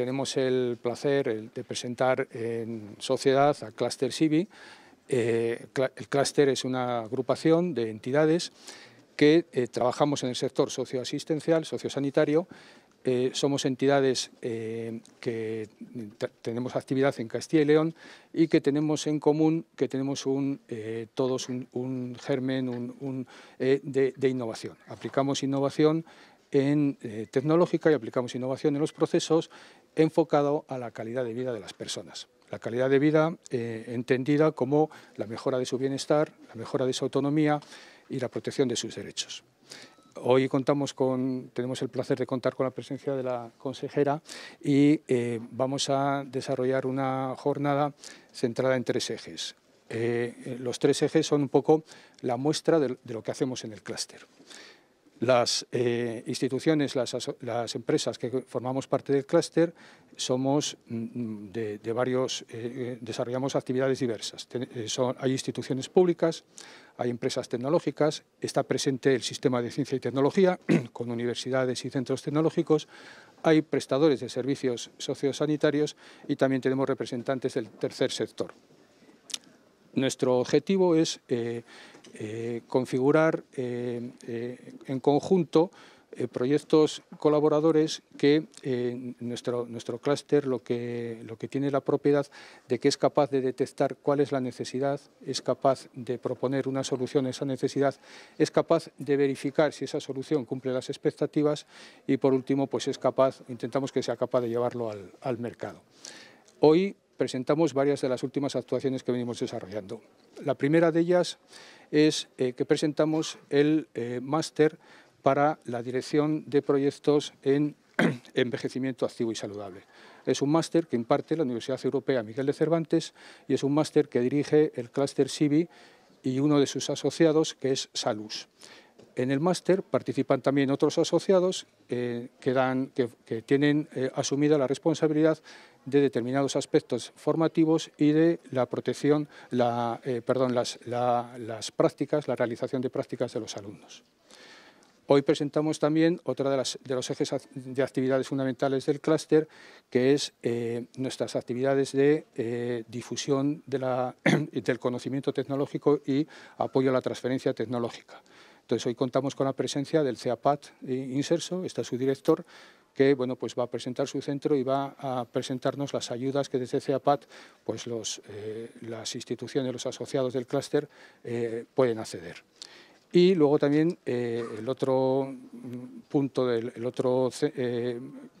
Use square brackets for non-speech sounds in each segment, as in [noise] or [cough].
tenemos el placer de presentar en sociedad a Cluster Civi. Eh, el Cluster es una agrupación de entidades que eh, trabajamos en el sector socioasistencial, sociosanitario. Eh, somos entidades que tenemos actividad en Castilla y León y que tenemos en común que tenemos un, todos un, germen de innovación. Aplicamos innovación en, eh, tecnológica y aplicamos innovación en los procesos enfocado a la calidad de vida de las personas. La calidad de vida eh, entendida como la mejora de su bienestar, la mejora de su autonomía y la protección de sus derechos. Hoy contamos con, tenemos el placer de contar con la presencia de la consejera y eh, vamos a desarrollar una jornada centrada en tres ejes. los tres ejes son un poco la muestra de lo que hacemos en el clúster las eh, instituciones, las, empresas que formamos parte del clúster, somos mm, mm, de, varios, eh, eh, desarrollamos actividades diversas. hay instituciones públicas, hay empresas tecnológicas, está presente el sistema de ciencia y tecnología [clears throat] con universidades y centros tecnológicos, hay prestadores de servicios sociosanitarios y también tenemos representantes del tercer sector. Nuestro objetivo es eh, configurar eh, eh, en conjunto proyectos colaboradores que nuestro, nuestro clúster lo que, lo que tiene la propiedad de que es capaz de detectar cuál es la necesidad, es capaz de proponer una solución a esa necesidad, es capaz de verificar si esa solución cumple las expectativas y por último pues es capaz, intentamos que sea capaz de llevarlo al, al mercado. Hoy presentamos varias de las últimas actuaciones que venimos desarrollando. La primera de ellas es eh, que presentamos el eh, máster para la dirección de proyectos en [clears throat] envejecimiento activo y saludable. Es un máster que imparte la Universidad Europea Miguel de Cervantes y es un máster que dirige el clúster Civi y uno de sus asociados que es Salus en el máster participan también otros asociados eh, que, tienen eh, asumida la responsabilidad de determinados aspectos formativos y de la protección, eh, perdón, las, prácticas, la realización de prácticas de los alumnos. Hoy presentamos también otro de, los ejes de actividades fundamentales del clúster, que es nuestras actividades de difusión [clears throat] del conocimiento tecnológico y apoyo a la transferencia tecnológica. Entonces hoy contamos con la presencia del CEAPAT inserso, está su director, que pues va a presentar su centro y va a presentarnos las ayudas que desde CEAPAT pues eh, las instituciones, los asociados del clúster eh, pueden acceder. Y luego también eh, el otro punto, del, el otro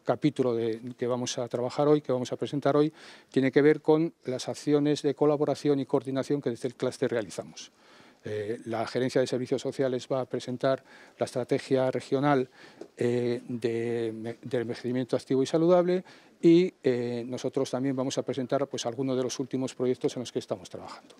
capítulo que vamos a trabajar hoy, que vamos a presentar hoy, tiene que ver con las acciones de colaboración y coordinación que desde el clúster realizamos. Eh, la Gerencia de Servicios Sociales va a presentar la estrategia regional eh, de, del envejecimiento activo y saludable y eh, nosotros también vamos a presentar pues, algunos de los últimos proyectos en los que estamos trabajando.